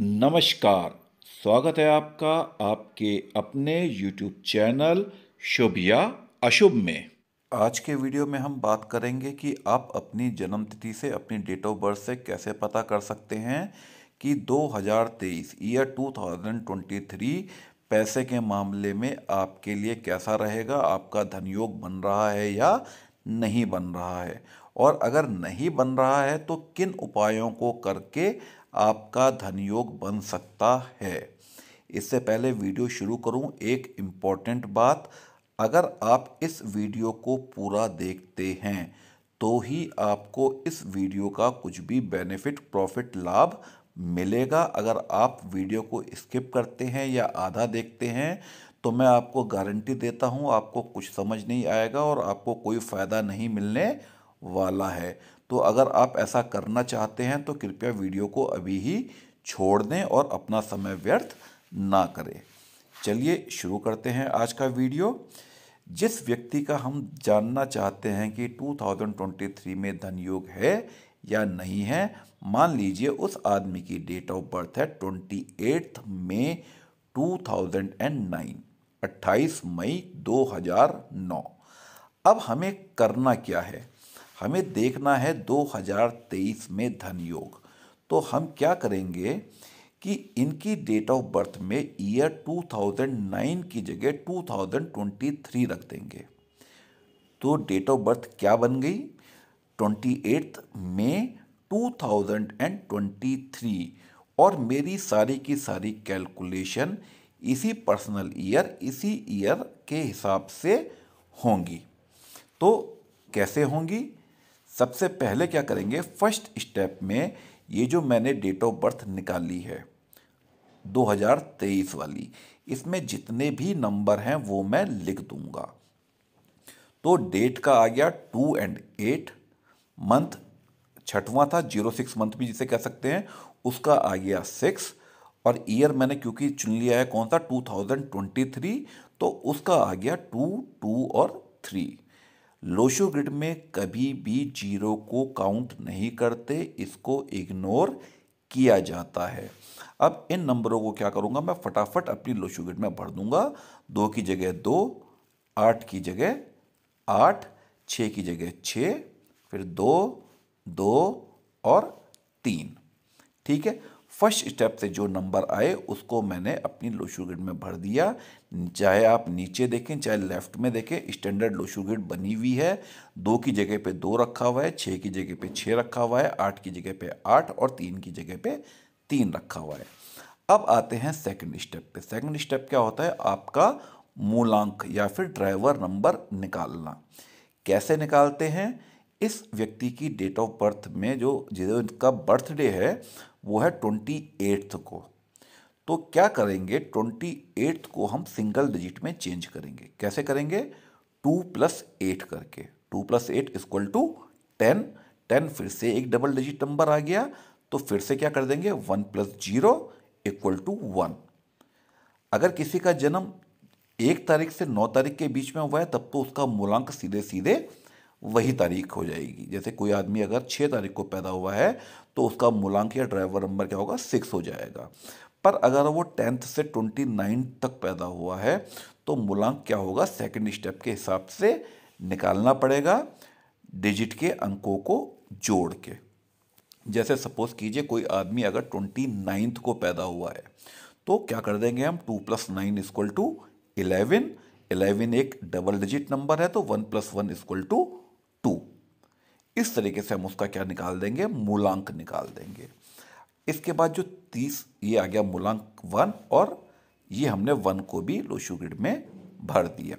नमस्कार स्वागत है आपका आपके अपने YouTube चैनल शुभ या अशुभ में आज के वीडियो में हम बात करेंगे कि आप अपनी जन्मतिथि से अपनी डेट ऑफ बर्थ से कैसे पता कर सकते हैं कि 2023 ईयर 2023 पैसे के मामले में आपके लिए कैसा रहेगा आपका धन योग बन रहा है या नहीं बन रहा है और अगर नहीं बन रहा है तो किन उपायों को करके आपका धन योग बन सकता है इससे पहले वीडियो शुरू करूं एक इम्पॉर्टेंट बात अगर आप इस वीडियो को पूरा देखते हैं तो ही आपको इस वीडियो का कुछ भी बेनिफिट प्रॉफिट लाभ मिलेगा अगर आप वीडियो को स्किप करते हैं या आधा देखते हैं तो मैं आपको गारंटी देता हूं आपको कुछ समझ नहीं आएगा और आपको कोई फ़ायदा नहीं मिलने वाला है तो अगर आप ऐसा करना चाहते हैं तो कृपया वीडियो को अभी ही छोड़ दें और अपना समय व्यर्थ ना करें चलिए शुरू करते हैं आज का वीडियो जिस व्यक्ति का हम जानना चाहते हैं कि 2023 में धन योग है या नहीं है मान लीजिए उस आदमी की डेट ऑफ बर्थ है ट्वेंटी एट्थ मई 2009 28 मई 2009 अब हमें करना क्या है हमें देखना है 2023 में धन योग तो हम क्या करेंगे कि इनकी डेट ऑफ बर्थ में ईयर 2009 की जगह 2023 रख देंगे तो डेट ऑफ बर्थ क्या बन गई ट्वेंटी एट्थ मई 2023 और मेरी सारी की सारी कैलकुलेशन इसी पर्सनल ईयर इसी ईयर के हिसाब से होंगी तो कैसे होंगी सबसे पहले क्या करेंगे फर्स्ट स्टेप में ये जो मैंने डेट ऑफ बर्थ निकाली है 2023 वाली इसमें जितने भी नंबर हैं वो मैं लिख दूंगा तो डेट का आ गया टू एंड एट मंथ छठवां था जीरो सिक्स मंथ भी जिसे कह सकते हैं उसका आ गया सिक्स और ईयर मैंने क्योंकि चुन लिया है कौन सा टू थाउजेंड ट्वेंटी थ्री तो उसका आ गया टू टू और थ्री लोशो ग्रिड में कभी भी जीरो को काउंट नहीं करते इसको इग्नोर किया जाता है अब इन नंबरों को क्या करूंगा मैं फटाफट अपनी लोशो ग्रिड में भर दूंगा दो की जगह दो आठ की जगह आठ छ की जगह छ फिर दो दो और तीन ठीक है फर्स्ट स्टेप से जो नंबर आए उसको मैंने अपनी लोशू ग्रिड में भर दिया चाहे आप नीचे देखें चाहे लेफ्ट में देखें स्टैंडर्ड लोशू ग्रिड बनी हुई है दो की जगह पे दो रखा हुआ है छः की जगह पे छः रखा हुआ है आठ की जगह पे आठ और तीन की जगह पे तीन रखा हुआ है अब आते हैं सेकंड स्टेप पे सेकंड स्टेप क्या होता है आपका मूलांक या फिर ड्राइवर नंबर निकालना कैसे निकालते हैं इस व्यक्ति की डेट ऑफ बर्थ में जो जिनका बर्थडे है वो है ट्वेंटी एट्थ को तो क्या करेंगे ट्वेंटी एट्थ को हम सिंगल डिजिट में चेंज करेंगे कैसे करेंगे टू प्लस एट करके two plus eight equal to ten ten फिर से एक डबल डिजिट नंबर आ गया तो फिर से क्या कर देंगे one plus zero equal to one अगर किसी का जन्म एक तारीख से नौ तारीख के बीच में हुआ है तब तो उसका मूलांक सीधे सीधे वही तारीख हो जाएगी जैसे कोई आदमी अगर छः तारीख को पैदा हुआ है तो उसका मूलांक या ड्राइवर नंबर क्या होगा सिक्स हो जाएगा पर अगर वो टेंथ से ट्वेंटी नाइन तक पैदा हुआ है तो मूलांक क्या होगा सेकेंड स्टेप के हिसाब से निकालना पड़ेगा डिजिट के अंकों को जोड़ के जैसे सपोज कीजिए कोई आदमी अगर ट्वेंटी नाइन्थ को पैदा हुआ है तो क्या कर देंगे हम two plus nine equal to eleven eleven एक डबल डिजिट नंबर है तो one plus one equal to इस तरीके से हम उसका क्या निकाल देंगे मूलांक निकाल देंगे इसके बाद जो तीस ये आ गया मूलांक वन और ये हमने वन को भी लोशु ग्रिड में भर दिया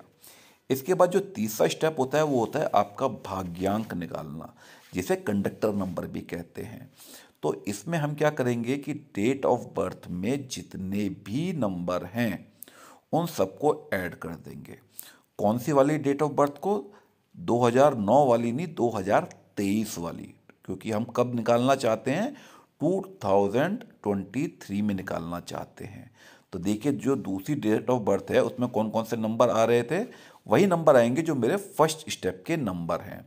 इसके बाद जो तीसरा स्टेप होता है वो होता है आपका भाग्यांक निकालना जिसे कंडक्टर नंबर भी कहते हैं तो इसमें हम क्या करेंगे कि डेट ऑफ बर्थ में जितने भी नंबर हैं उन सबको ऐड कर देंगे कौन सी वाली डेट ऑफ बर्थ को 2009 वाली नहीं तेईस वाली क्योंकि हम कब निकालना चाहते हैं 2023 में निकालना चाहते हैं तो देखिए जो दूसरी डेट ऑफ बर्थ है उसमें कौन कौन से नंबर आ रहे थे वही नंबर आएंगे जो मेरे फर्स्ट स्टेप के नंबर हैं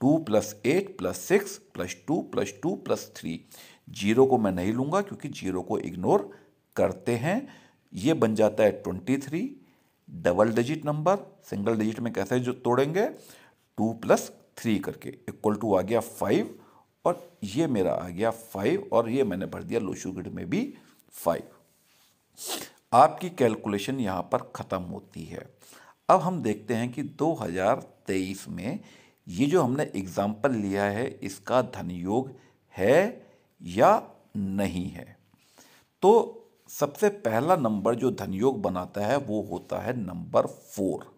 two plus eight plus six plus two plus two plus three zero को मैं नहीं लूँगा क्योंकि जीरो को इग्नोर करते हैं ये बन जाता है twenty three double digit number single digit में कैसे जो तोड़ेंगे टू प्लस थ्री करके इक्वल टू आ गया फाइव और ये मेरा आ गया फाइव और ये मैंने भर दिया लोशुगिड में भी फाइव आपकी कैलकुलेशन यहाँ पर ख़त्म होती है अब हम देखते हैं कि 2023 में ये जो हमने एग्ज़ाम्पल लिया है इसका धन योग है या नहीं है तो सबसे पहला नंबर जो धन योग बनाता है वो होता है नंबर फोर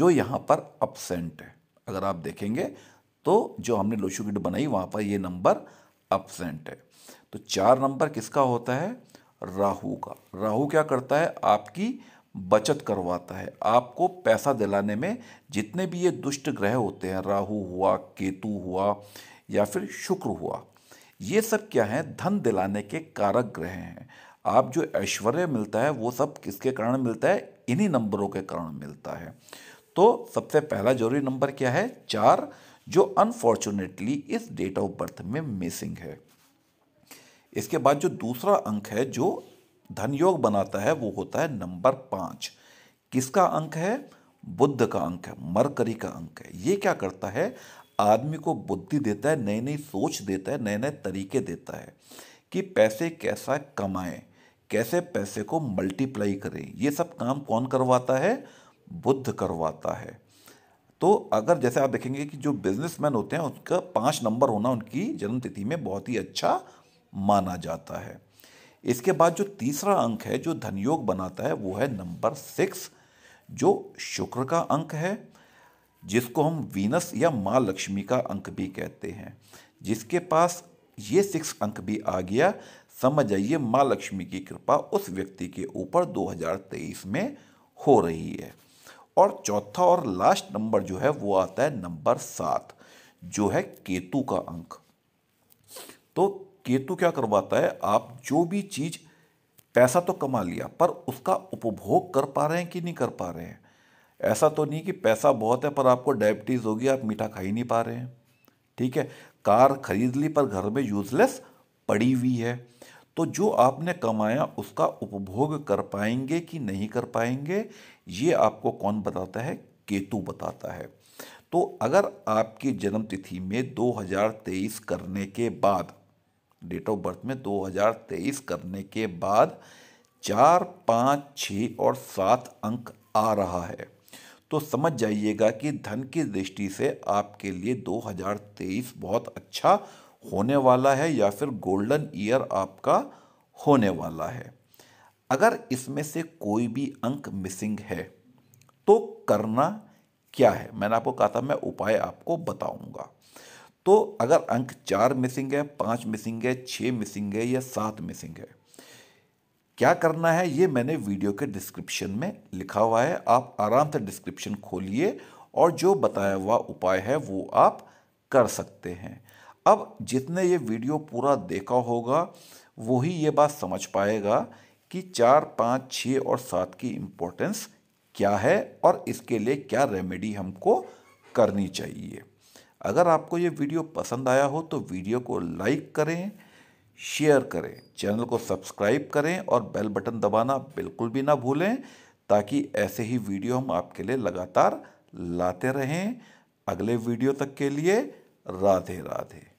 जो यहाँ पर अपसेंट है अगर आप देखेंगे तो जो हमने किट बनाई वहाँ पर ये नंबर अपसेंट है तो चार नंबर किसका होता है राहु का राहु क्या करता है आपकी बचत करवाता है आपको पैसा दिलाने में जितने भी ये दुष्ट ग्रह होते हैं राहु हुआ केतु हुआ या फिर शुक्र हुआ ये सब क्या है धन दिलाने के कारक ग्रह हैं आप जो ऐश्वर्य मिलता है वो सब किसके कारण मिलता है इन्हीं नंबरों के कारण मिलता है तो सबसे पहला जरूरी नंबर क्या है चार जो अनफॉर्चुनेटली इस डेट ऑफ बर्थ में मिसिंग है इसके बाद जो दूसरा अंक है जो धन योग बनाता है वो होता है नंबर पाँच किसका अंक है बुद्ध का अंक है मरकरी का अंक है ये क्या करता है आदमी को बुद्धि देता है नई नई सोच देता है नए नए तरीके देता है कि पैसे कैसा कमाएं कैसे पैसे को मल्टीप्लाई करें ये सब काम कौन करवाता है बुद्ध करवाता है तो अगर जैसे आप देखेंगे कि जो बिजनेसमैन होते हैं उनका पाँच नंबर होना उनकी जन्मतिथि में बहुत ही अच्छा माना जाता है इसके बाद जो तीसरा अंक है जो धनयोग बनाता है वो है नंबर सिक्स जो शुक्र का अंक है जिसको हम वीनस या माँ लक्ष्मी का अंक भी कहते हैं जिसके पास ये सिक्स अंक भी आ गया समझ जाइए माँ लक्ष्मी की कृपा उस व्यक्ति के ऊपर 2023 में हो रही है और चौथा और लास्ट नंबर जो है वो आता है नंबर सात जो है केतु का अंक तो केतु क्या करवाता है आप जो भी चीज पैसा तो कमा लिया पर उसका उपभोग कर पा रहे हैं कि नहीं कर पा रहे हैं ऐसा तो नहीं कि पैसा बहुत है पर आपको डायबिटीज़ होगी आप मीठा खा ही नहीं पा रहे हैं ठीक है कार खरीद ली पर घर में यूज़लेस पड़ी हुई है तो जो आपने कमाया उसका उपभोग कर पाएंगे कि नहीं कर पाएंगे ये आपको कौन बताता है केतु बताता है तो अगर आपकी जन्मतिथि में 2023 करने के बाद डेट ऑफ बर्थ में 2023 करने के बाद चार पाँच छ और सात अंक आ रहा है तो समझ जाइएगा कि धन की दृष्टि से आपके लिए 2023 बहुत अच्छा होने वाला है या फिर गोल्डन ईयर आपका होने वाला है अगर इसमें से कोई भी अंक मिसिंग है तो करना क्या है मैंने आपको कहा था मैं उपाय आपको बताऊंगा तो अगर अंक चार मिसिंग है पाँच मिसिंग है छः मिसिंग है या सात मिसिंग है क्या करना है ये मैंने वीडियो के डिस्क्रिप्शन में लिखा हुआ है आप आराम से डिस्क्रिप्शन खोलिए और जो बताया हुआ उपाय है वो आप कर सकते हैं अब जितने ये वीडियो पूरा देखा होगा वही ये बात समझ पाएगा कि चार पाँच छः और सात की इम्पोर्टेंस क्या है और इसके लिए क्या रेमेडी हमको करनी चाहिए अगर आपको ये वीडियो पसंद आया हो तो वीडियो को लाइक करें शेयर करें चैनल को सब्सक्राइब करें और बेल बटन दबाना बिल्कुल भी ना भूलें ताकि ऐसे ही वीडियो हम आपके लिए लगातार लाते रहें अगले वीडियो तक के लिए राधे राधे